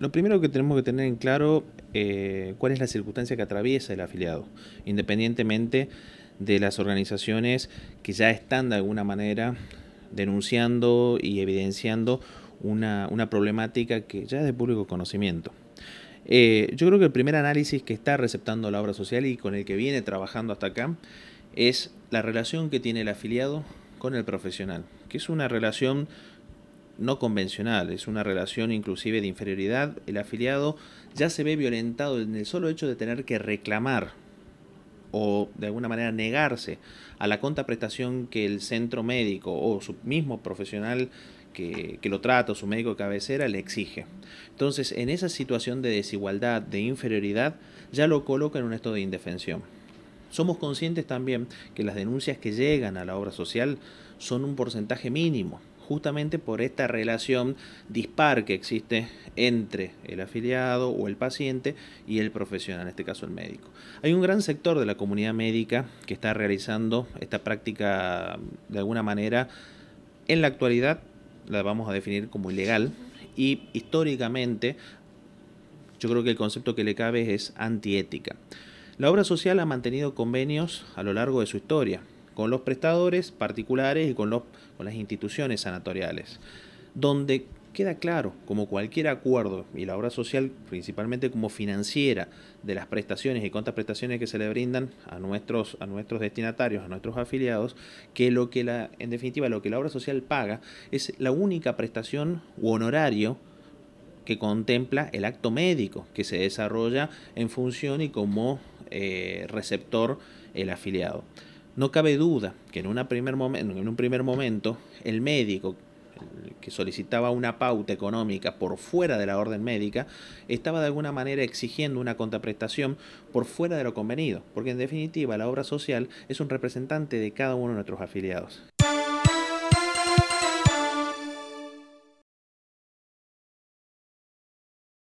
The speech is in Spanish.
Lo primero que tenemos que tener en claro es eh, cuál es la circunstancia que atraviesa el afiliado, independientemente de las organizaciones que ya están de alguna manera denunciando y evidenciando una, problemática que ya es de público conocimiento. Eh, yo creo que el primer análisis que está receptando la obra social y con el que viene trabajando hasta acá es la relación que tiene el afiliado con el profesional, que es una relación no convencional, es una relación inclusive de inferioridad, el afiliado ya se ve violentado en el solo hecho de tener que reclamar o de alguna manera negarse a la contraprestación que el centro médico o su mismo profesional que, que, lo trata o su médico de cabecera le exige. Entonces, en esa situación de desigualdad, de inferioridad, ya lo coloca en un estado de indefensión. Somos conscientes también que las denuncias que llegan a la obra social son un porcentaje mínimo justamente por esta relación dispar que existe entre el afiliado o el paciente y el profesional, en este caso el médico. Hay un gran sector de la comunidad médica que está realizando esta práctica de alguna manera en la actualidad la vamos a definir como ilegal y históricamente yo creo que el concepto que le cabe es antiética. La obra social ha mantenido convenios a lo largo de su historia, con los prestadores particulares y con, los, con las instituciones sanatoriales, donde queda claro, como cualquier acuerdo, y la obra social principalmente como financiera de las prestaciones y contraprestaciones que se le brindan a nuestros, a nuestros destinatarios, a nuestros afiliados, que lo que la, en definitiva lo que la obra social paga es la única prestación u honorario que contempla el acto médico que se desarrolla en función y como eh, receptor el afiliado. No cabe duda que en, un primer momento el médico que solicitaba una pauta económica por fuera de la orden médica, estaba de alguna manera exigiendo una contraprestación por fuera de lo convenido, porque en definitiva la obra social es un representante de cada uno de nuestros afiliados.